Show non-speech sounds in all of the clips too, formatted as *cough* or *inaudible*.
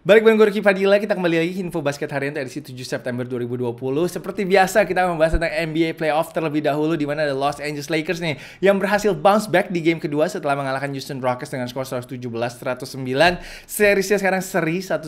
Balik dengan Gorky Fadila, kita kembali lagi Info Basket Harian edisi 7 September 2020. Seperti biasa kita membahas tentang NBA Playoff terlebih dahulu di mana ada Los Angeles Lakers nih yang berhasil bounce back di game kedua setelah mengalahkan Houston Rockets dengan skor 117-109. Seriesnya sekarang seri 1-1.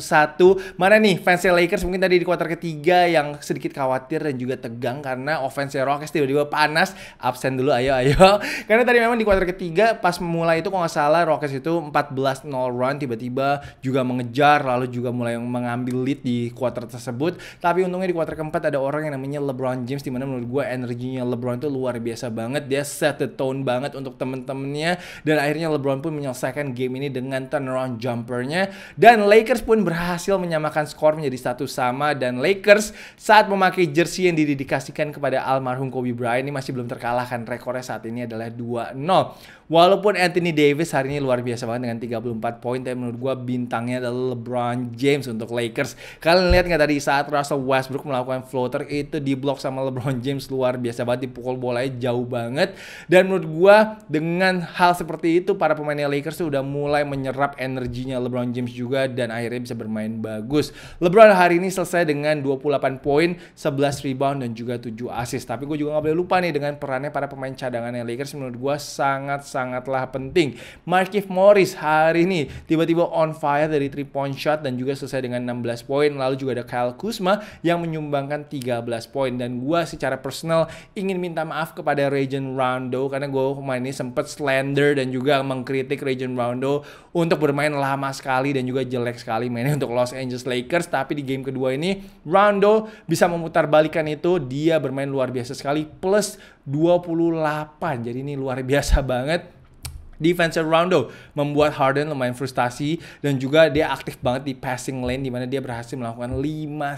Mana nih fans Lakers mungkin tadi di kuarter ketiga yang sedikit khawatir dan juga tegang karena offense Rockets tiba-tiba panas. Absen dulu ayo ayo. *laughs* Karena tadi memang di kuarter ketiga pas mulai itu kalau nggak salah Rockets itu 14-0 run tiba-tiba juga mengejar lalu lalu juga mulai mengambil lead di quarter tersebut. Tapi untungnya di quarter keempat ada orang yang namanya LeBron James dimana menurut gue energinya LeBron itu luar biasa banget. Dia set the tone banget untuk temen-temennya dan akhirnya LeBron pun menyelesaikan game ini dengan turnaround jumpernya dan Lakers pun berhasil menyamakan skor menjadi satu sama dan Lakers saat memakai jersey yang didedikasikan kepada almarhum Kobe Bryant ini masih belum terkalahkan rekornya saat ini adalah 2-0. Walaupun Anthony Davis hari ini luar biasa banget dengan 34 poin tapi menurut gue bintangnya adalah LeBron LeBron James untuk Lakers. Kalian lihat nggak tadi saat Russell Westbrook melakukan floater itu diblok sama LeBron James luar biasa banget dipukul bolanya jauh banget. Dan menurut gue dengan hal seperti itu para pemainnya Lakers tuh udah mulai menyerap energinya LeBron James juga dan akhirnya bisa bermain bagus. LeBron hari ini selesai dengan 28 poin, 11 rebound dan juga 7 assist. Tapi gue juga nggak boleh lupa nih dengan perannya para pemain cadangannya Lakers menurut gue sangat-sangatlah penting. Markif Morris hari ini tiba-tiba on fire dari 3 point shot dan juga selesai dengan 16 poin. Lalu juga ada Kyle Kuzma yang menyumbangkan 13 poin. Dan gue secara personal ingin minta maaf kepada Regent Rondo karena gue kemarin ini sempat slender dan juga mengkritik Regent Rondo untuk bermain lama sekali dan juga jelek sekali mainnya untuk Los Angeles Lakers. Tapi di game kedua ini Rondo bisa memutar balikan itu. Dia bermain luar biasa sekali plus 28. Jadi ini luar biasa banget defensive Rondo membuat Harden lumayan frustasi dan juga dia aktif banget di passing lane di mana dia berhasil melakukan 5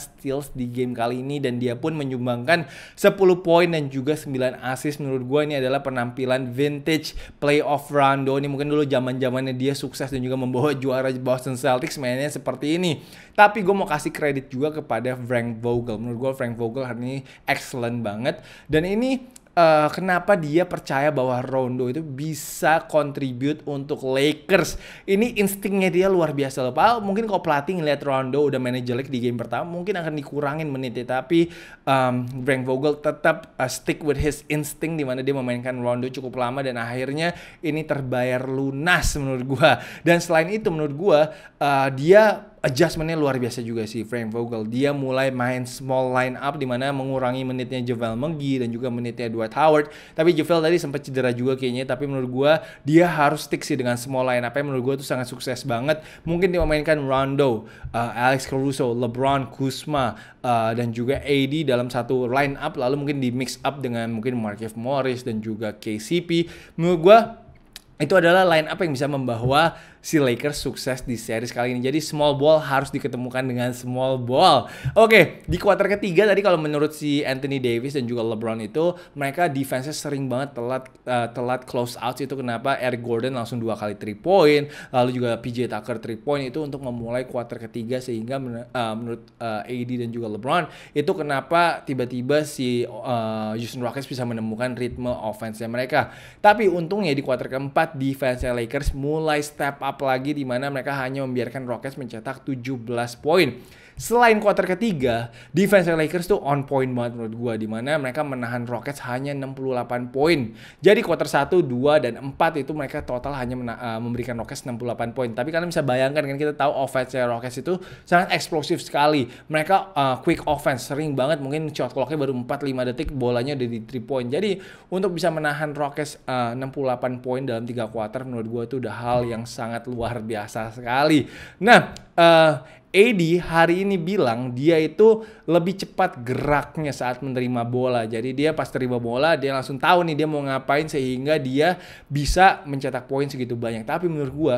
steals di game kali ini dan dia pun menyumbangkan 10 poin dan juga 9 assist menurut gue ini adalah penampilan vintage playoff Rondo ini mungkin dulu zaman zamannya dia sukses dan juga membawa juara Boston Celtics mainnya seperti ini tapi gue mau kasih kredit juga kepada Frank Vogel menurut gue Frank Vogel hari ini excellent banget dan ini uh, kenapa dia percaya bahwa Rondo itu bisa contribute untuk Lakers. Ini instingnya dia luar biasa loh. Pak, mungkin kalau pelatih ngeliat Rondo udah main jelek di game pertama, mungkin akan dikurangin menitnya. Tapi um, Frank Vogel tetap uh, stick with his instinct di mana dia memainkan Rondo cukup lama dan akhirnya ini terbayar lunas menurut gua. Dan selain itu menurut gua uh, dia adjustmentnya luar biasa juga sih Frank Vogel. Dia mulai main small line up dimana mengurangi menitnya Javel Menggi dan juga menitnya Dwight Howard. Tapi Javel tadi sempat cedera juga kayaknya. Tapi menurut gue dia harus stick sih dengan small line up. Yang menurut gue tuh sangat sukses banget. Mungkin dia memainkan Rondo, uh, Alex Caruso, LeBron, Kuzma, uh, dan juga AD dalam satu line up. Lalu mungkin di mix up dengan mungkin Markieff Morris dan juga KCP. Menurut gue itu adalah line up yang bisa membawa si Lakers sukses di series kali ini. Jadi small ball harus diketemukan dengan small ball. Oke, di kuarter ketiga tadi kalau menurut si Anthony Davis dan juga LeBron itu mereka defense sering banget telat uh, telat close out itu kenapa Eric Gordon langsung dua kali three point, lalu juga PJ Tucker three point itu untuk memulai kuarter ketiga sehingga men uh, eh, menurut uh, eh, AD dan juga LeBron itu kenapa tiba-tiba si uh, Houston Rockets bisa menemukan ritme offense nya mereka. Tapi untungnya di kuarter keempat defense Lakers mulai step up apalagi di mana mereka hanya membiarkan Rockets mencetak 17 poin selain kuarter ketiga, defense Lakers tuh on point banget menurut gue. Dimana mereka menahan Rockets hanya 68 poin. Jadi kuarter 1, 2, dan 4 itu mereka total hanya uh, memberikan Rockets 68 poin. Tapi kalian bisa bayangkan kan kita tahu offense Rockets itu sangat eksplosif sekali. Mereka uh, quick offense sering banget mungkin shot clocknya baru 4-5 detik bolanya udah di 3 point. Jadi untuk bisa menahan Rockets eh, uh, 68 poin dalam 3 quarter menurut gue itu udah hal yang sangat luar biasa sekali. Nah, uh, AD hari ini bilang dia itu lebih cepat geraknya saat menerima bola. Jadi dia pas terima bola dia langsung tahu nih dia mau ngapain sehingga dia bisa mencetak poin segitu banyak. Tapi menurut gua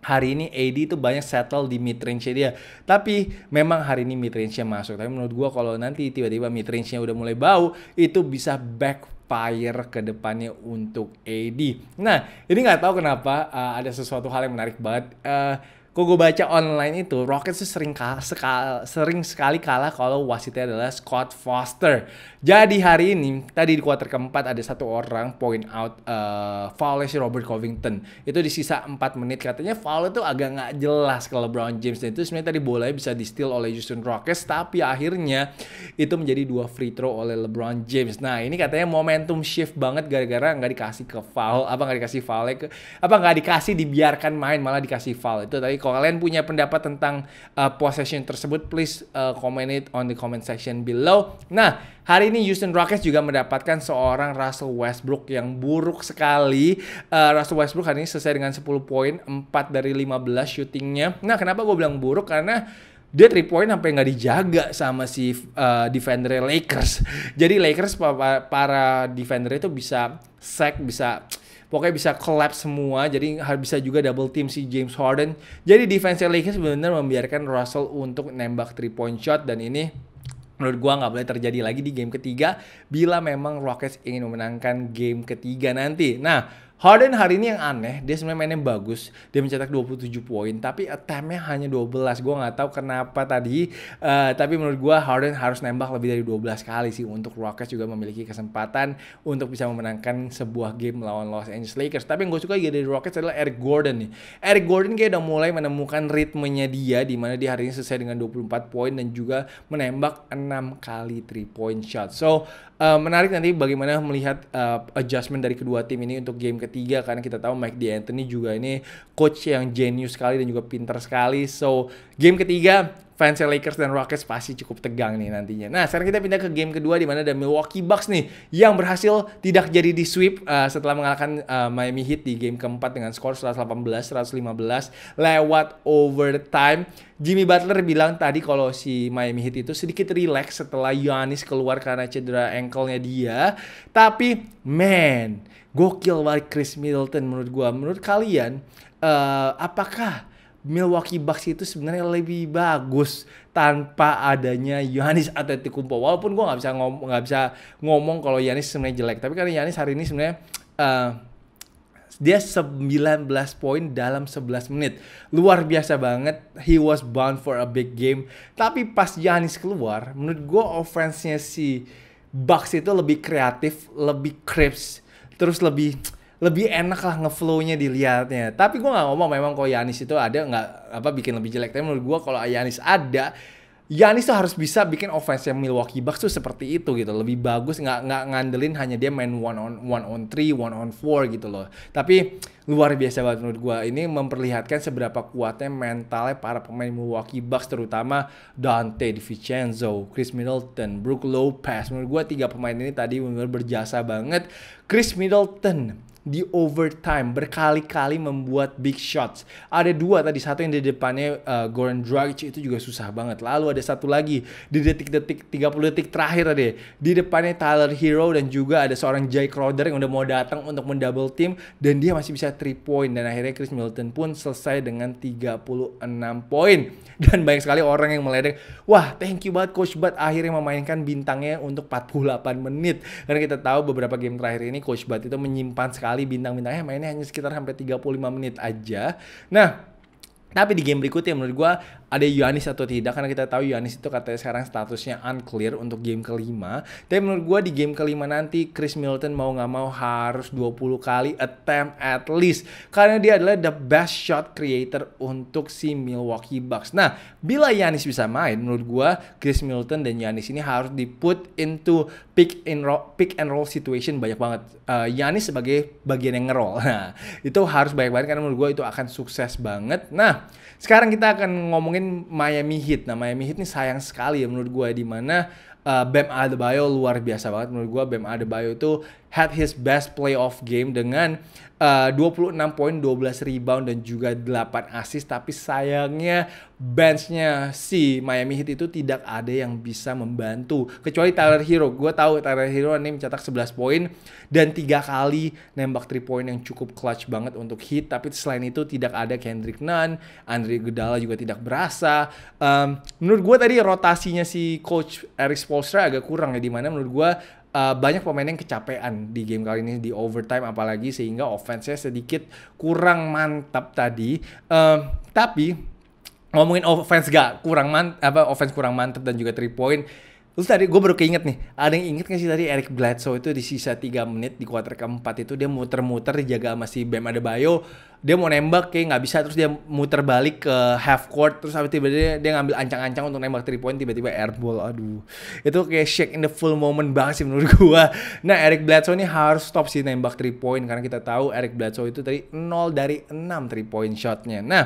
hari ini AD itu banyak settle di mid range dia. Tapi memang hari ini mid range-nya masuk. Tapi menurut gua kalau nanti tiba-tiba mid range-nya udah mulai bau, itu bisa backfire ke depannya untuk AD. Nah, ini nggak tahu kenapa uh, ada sesuatu hal yang menarik banget. Uh, kok gue baca online itu Rockets tuh sering kalah, sekal, sering sekali kalah kalau wasitnya adalah Scott Foster. Jadi hari ini tadi di kuarter keempat ada satu orang point out uh, foulnya si Robert Covington. Itu di sisa 4 menit katanya foul itu agak nggak jelas kalau LeBron James itu sebenarnya tadi bolanya bisa di steal oleh Justin Rockets tapi akhirnya itu menjadi dua free throw oleh LeBron James. Nah ini katanya momentum shift banget gara-gara nggak dikasih ke foul apa nggak dikasih foul ke apa nggak dikasih dibiarkan main malah dikasih foul itu tadi kalau kalian punya pendapat tentang uh, possession tersebut, please uh, comment it on the comment section below. Nah, hari ini Houston Rockets juga mendapatkan seorang Russell Westbrook yang buruk sekali. Uh, Russell Westbrook hari ini selesai dengan 10 poin, 4 dari 15 shootingnya. Nah, kenapa gue bilang buruk? Karena dia three point sampai nggak dijaga sama si uh, defender Lakers. *laughs* Jadi Lakers para, defender itu bisa sack, bisa pokoknya bisa collapse semua jadi bisa juga double team si James Harden jadi defense Lakers benar membiarkan Russell untuk nembak three point shot dan ini menurut gua nggak boleh terjadi lagi di game ketiga bila memang Rockets ingin memenangkan game ketiga nanti nah Harden hari ini yang aneh, dia sebenarnya mainnya bagus. Dia mencetak 27 poin, tapi attempt hanya 12. Gue nggak tahu kenapa tadi, uh, tapi menurut gue Harden harus nembak lebih dari 12 kali sih untuk Rockets juga memiliki kesempatan untuk bisa memenangkan sebuah game melawan Los Angeles Lakers. Tapi yang gue suka dari Rockets adalah Eric Gordon nih. Eric Gordon kayak udah mulai menemukan ritmenya dia, di mana dia hari ini selesai dengan 24 poin dan juga menembak 6 kali 3 point shot. So, uh, menarik nanti bagaimana melihat uh, adjustment dari kedua tim ini untuk game ke ketiga karena kita tahu Mike D'Antoni juga ini coach yang jenius sekali dan juga pinter sekali. So game ketiga fans Lakers dan Rockets pasti cukup tegang nih nantinya. Nah, sekarang kita pindah ke game kedua di mana ada Milwaukee Bucks nih yang berhasil tidak jadi di sweep uh, setelah mengalahkan uh, Miami Heat di game keempat dengan skor 118-115 lewat overtime. Jimmy Butler bilang tadi kalau si Miami Heat itu sedikit rileks setelah Giannis keluar karena cedera ankle-nya dia. Tapi man, gokil banget Chris Middleton menurut gua. Menurut kalian uh, apakah Milwaukee Bucks itu sebenarnya lebih bagus tanpa adanya Yohanis Antetokounmpo. Walaupun gue nggak bisa ngomong bisa ngomong kalau Yanis sebenarnya jelek, tapi karena Yanis hari ini sebenarnya uh, dia 19 poin dalam 11 menit. Luar biasa banget. He was bound for a big game. Tapi pas Yanis keluar, menurut gue offense-nya si Bucks itu lebih kreatif, lebih crisp, terus lebih lebih enak lah ngeflownya dilihatnya. Tapi gue nggak ngomong memang kalau Yanis itu ada nggak apa bikin lebih jelek. Tapi menurut gue kalau Yanis ada, Yanis tuh harus bisa bikin offense yang Milwaukee Bucks tuh seperti itu gitu lebih bagus nggak nggak ngandelin hanya dia main one on one on three one on four gitu loh tapi luar biasa banget menurut gue ini memperlihatkan seberapa kuatnya mentalnya para pemain Milwaukee Bucks terutama Dante DiVincenzo Chris Middleton Brook Lopez menurut gue tiga pemain ini tadi benar berjasa banget Chris Middleton di overtime berkali-kali membuat big shots. Ada dua tadi, satu yang di depannya uh, Goran Dragic itu juga susah banget. Lalu ada satu lagi di detik-detik 30 detik terakhir tadi. Di depannya Tyler Hero dan juga ada seorang Jay Crowder yang udah mau datang untuk mendouble team dan dia masih bisa 3 point dan akhirnya Chris Middleton pun selesai dengan 36 poin. Dan banyak sekali orang yang meledek, "Wah, thank you banget Coach Bud akhirnya memainkan bintangnya untuk 48 menit." Karena kita tahu beberapa game terakhir ini Coach Bud itu menyimpan sekali sekali bintang-bintangnya mainnya hanya sekitar sampai 35 menit aja. Nah, tapi di game berikutnya menurut gue ada Yannis atau tidak karena kita tahu Yannis itu katanya sekarang statusnya unclear untuk game kelima. Tapi menurut gue di game kelima nanti Chris Milton mau nggak mau harus 20 kali attempt at least karena dia adalah the best shot creator untuk si Milwaukee Bucks. Nah, bila Yanis bisa main menurut gue Chris Milton dan Yanis ini harus di put into pick and roll, pick and roll situation banyak banget. Uh, sebagai bagian yang ngerol. *laughs* Nah, itu harus banyak banget karena menurut gue itu akan sukses banget. Nah, sekarang kita akan ngomongin ngomongin Miami Heat. Nah, Miami Heat ini sayang sekali ya menurut gue di mana uh, Bam Adebayo luar biasa banget menurut gue Bam Adebayo itu had his best playoff game dengan 26 eh, poin, 12 rebound dan juga 8 assist tapi sayangnya benchnya si Miami Heat itu tidak ada yang bisa membantu kecuali Tyler Hero. Gue tahu Tyler Hero ini mencetak 11 poin dan tiga kali nembak 3 poin yang cukup clutch banget untuk Heat tapi selain itu tidak ada Kendrick Nunn, Andre Iguodala juga tidak berasa. Um, menurut gue tadi rotasinya si coach Eric Spoelstra agak kurang ya dimana menurut gue uh, banyak pemain yang kecapean di game kali ini di overtime apalagi sehingga offense-nya sedikit kurang mantap tadi. Uh, tapi ngomongin offense gak kurang man apa offense kurang mantap dan juga three point Terus tadi gue baru keinget nih, ada yang inget gak sih tadi Eric Bledsoe itu di sisa 3 menit di kuarter keempat itu dia muter-muter dijaga sama si Bam Adebayo. Dia mau nembak kayak nggak bisa terus dia muter balik ke half court terus tiba-tiba dia, dia ngambil ancang-ancang untuk nembak 3 point tiba-tiba airball. Aduh. Itu kayak shake in the full moment banget sih menurut *laughs* gue Nah, Eric Bledsoe ini harus stop sih nembak 3 point karena kita tahu Eric Bledsoe itu tadi 0 dari 6 3 point shotnya. Nah,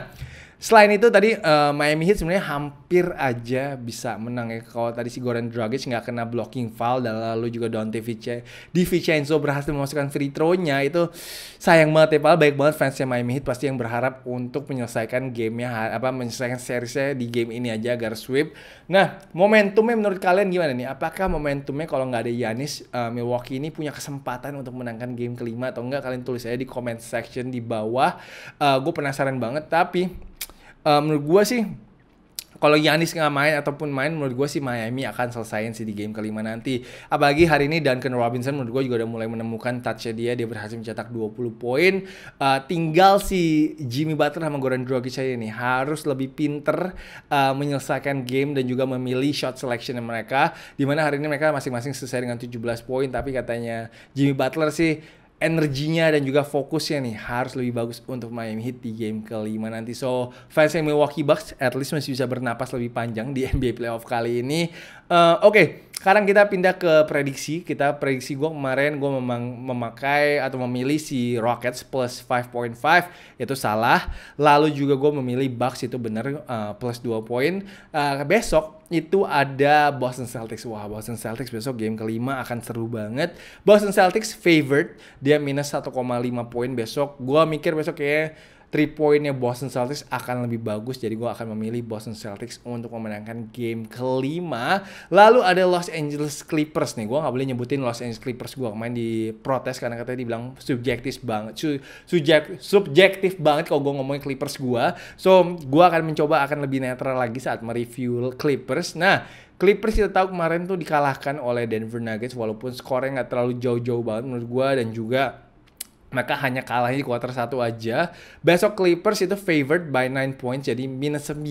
Selain itu tadi uh, Miami Heat sebenarnya hampir aja bisa menang ya. Kalau tadi si Goran Dragic nggak kena blocking foul dan lalu juga Dante Vice, Di Vincenzo berhasil memasukkan free throw-nya itu sayang banget ya Pak. Baik banget fansnya Miami Heat pasti yang berharap untuk menyelesaikan gamenya apa menyelesaikan seriesnya di game ini aja agar sweep. Nah momentumnya menurut kalian gimana nih? Apakah momentumnya kalau nggak ada Yanis uh, eh, Milwaukee ini punya kesempatan untuk menangkan game kelima atau nggak? Kalian tulis aja di comment section di bawah. Uh, eh, Gue penasaran banget tapi uh, menurut gue sih kalau Yanis nggak main ataupun main menurut gue sih Miami akan selesaiin sih di game kelima nanti. Apalagi hari ini Duncan Robinson menurut gue juga udah mulai menemukan touchnya dia, dia berhasil mencetak 20 poin. Uh, tinggal si Jimmy Butler sama Goran Dragic aja nih harus lebih pinter uh, menyelesaikan game dan juga memilih shot selection mereka. Dimana hari ini mereka masing-masing selesai dengan 17 poin, tapi katanya Jimmy Butler sih energinya dan juga fokusnya nih harus lebih bagus untuk Miami Heat di game kelima nanti. So fans yang Milwaukee Bucks at least masih bisa bernapas lebih panjang di *laughs* NBA playoff kali ini. Uh, Oke. Okay sekarang kita pindah ke prediksi. Kita prediksi gue kemarin gue memang memakai atau memilih si Rockets plus 5.5 itu salah. Lalu juga gue memilih Bucks itu bener uh, plus 2 poin. Uh, besok itu ada Boston Celtics. Wah, Boston Celtics besok game kelima akan seru banget. Boston Celtics favorite dia minus 1,5 poin besok. gue mikir besok kayaknya Three pointnya Boston Celtics akan lebih bagus jadi gue akan memilih Boston Celtics untuk memenangkan game kelima lalu ada Los Angeles Clippers nih gue nggak boleh nyebutin Los Angeles Clippers gue main di protes karena katanya dibilang subjektif banget su subjek subjektif banget kalau gue ngomongin Clippers gue so gue akan mencoba akan lebih netral lagi saat mereview Clippers nah Clippers kita tahu kemarin tuh dikalahkan oleh Denver Nuggets walaupun skornya nggak terlalu jauh-jauh banget menurut gue dan juga maka hanya kalah di kuarter 1 aja. Besok Clippers itu favored by 9 points. Jadi minus 9.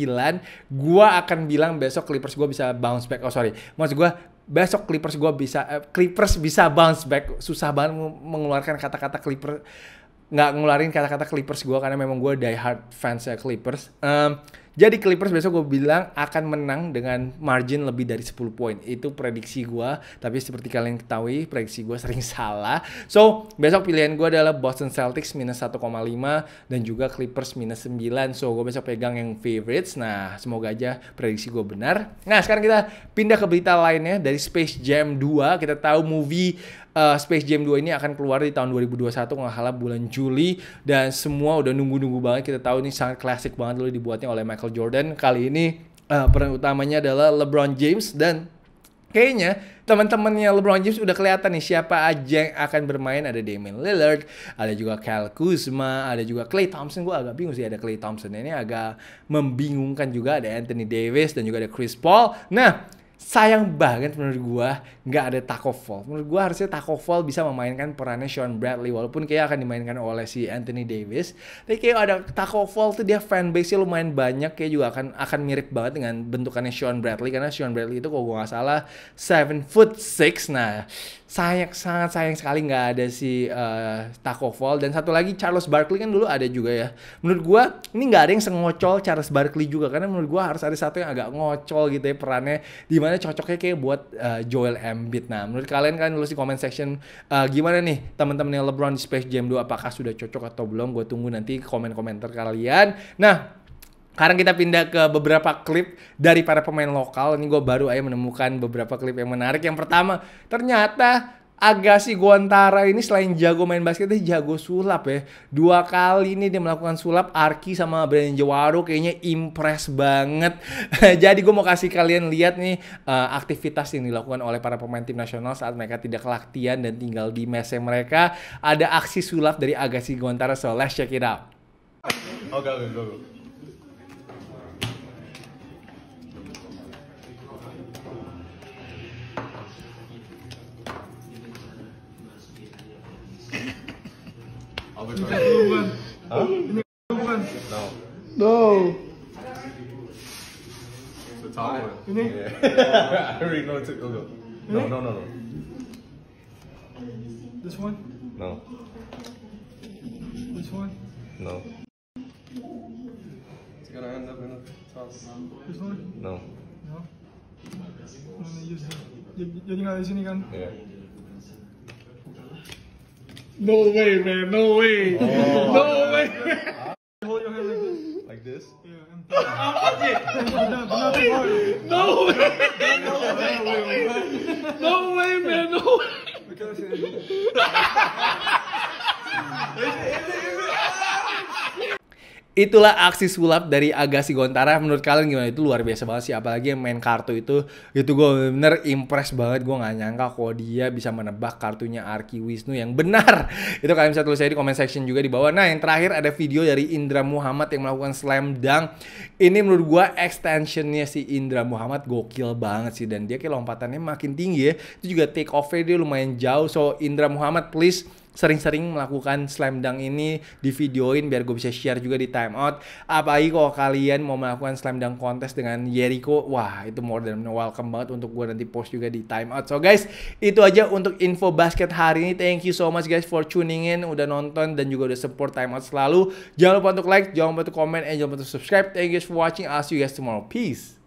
Gua akan bilang besok Clippers gue bisa bounce back. Oh sorry. Maksud gue besok Clippers gue bisa... Eh, Clippers bisa bounce back. Susah banget mengeluarkan kata-kata Clippers. Nggak ngeluarin kata-kata Clippers gue karena memang gue diehard hard fans Clippers. Um, jadi Clippers besok gue bilang akan menang dengan margin lebih dari 10 poin. Itu prediksi gue. Tapi seperti kalian ketahui, prediksi gue sering *laughs* salah. So, besok pilihan gue adalah Boston Celtics minus 1,5 dan juga Clippers minus 9. So, gue besok pegang yang favorites. Nah, semoga aja prediksi gue benar. Nah, sekarang kita pindah ke berita lainnya dari Space Jam 2. Kita tahu movie uh, Space Jam 2 ini akan keluar di tahun 2021 nggak salah bulan Juli dan semua udah nunggu-nunggu banget kita tahu ini sangat klasik banget loh dibuatnya oleh Michael Michael Jordan. Kali ini uh, peran utamanya adalah LeBron James dan kayaknya teman-temannya LeBron James udah kelihatan nih siapa aja yang akan bermain ada Damian Lillard ada juga Kyle Kuzma ada juga Clay Thompson gue agak bingung sih ada Klay Thompson ini agak membingungkan juga ada Anthony Davis dan juga ada Chris Paul nah sayang banget menurut gua nggak ada Taco Fall. Menurut gua harusnya Taco Fall bisa memainkan perannya Sean Bradley walaupun kayak akan dimainkan oleh si Anthony Davis. Tapi kayak ada Taco Fall tuh dia fanbase-nya lumayan banyak kayak juga akan akan mirip banget dengan bentukannya Sean Bradley karena Sean Bradley itu kalau gua nggak salah 7 foot 6. Nah, sayang sangat sayang sekali nggak ada si uh, eh, Takovol dan satu lagi Charles Barkley kan dulu ada juga ya. Menurut gua ini nggak ada yang sengocol Charles Barkley juga karena menurut gua harus ada satu yang agak ngocol gitu ya perannya dimana cocoknya kayak buat uh, Joel Embiid. Nah, menurut kalian kan tulis di comment section uh, gimana nih teman-teman yang LeBron di Space Jam 2 apakah sudah cocok atau belum? Gue tunggu nanti komen-komentar kalian. Nah, sekarang kita pindah ke beberapa klip dari para pemain lokal. Ini gue baru aja menemukan beberapa klip yang menarik. Yang pertama, ternyata Agassi Guantara ini selain jago main basket, dia jago sulap ya. Dua kali ini dia melakukan sulap, Arki sama Brandon Jawaro kayaknya impress banget. *laughs* Jadi gue mau kasih kalian lihat nih uh, aktivitas yang dilakukan oleh para pemain tim nasional saat mereka tidak kelaktian dan tinggal di mesnya mereka. Ada aksi sulap dari Agassi Guantara, so let's check it out. Oke, okay, oke, okay, go, go. I'll be trying. huh? No. No. the top right. one. Yeah. I already know it took. Go, go. No, no, no, no. This one? No. This one? No. It's gonna end up in a toss. This one? No. No? I'm gonna use the. You, you think I'll use any gun? Yeah. No way, man. No way. Oh. No way. Hold your hand like this. Like this? Yeah. I'm it. No way. No way, man. No way. *laughs* Itulah aksi sulap dari Agassi Gontara. Menurut kalian gimana? Itu luar biasa banget sih. Apalagi yang main kartu itu. Itu gue bener impress banget. Gue gak nyangka kok dia bisa menebak kartunya Arki Wisnu yang benar. *laughs* Itu kalian bisa tulis aja di comment section juga di bawah. Nah yang terakhir ada video dari Indra Muhammad yang melakukan slam dunk. Ini menurut gue extensionnya si Indra Muhammad gokil banget sih. Dan dia kayak lompatannya makin tinggi ya. Itu juga take off-nya dia lumayan jauh. So Indra Muhammad please sering-sering melakukan slam dunk ini di videoin biar gue bisa share juga di time out apalagi kalau kalian mau melakukan slam dunk kontes dengan Jericho wah itu more than welcome banget untuk gue nanti post juga di time out so guys itu aja untuk info basket hari ini thank you so much guys for tuning in udah nonton dan juga udah support time out selalu jangan lupa untuk like jangan lupa untuk comment and jangan lupa untuk subscribe thank you guys for watching I'll see you guys tomorrow peace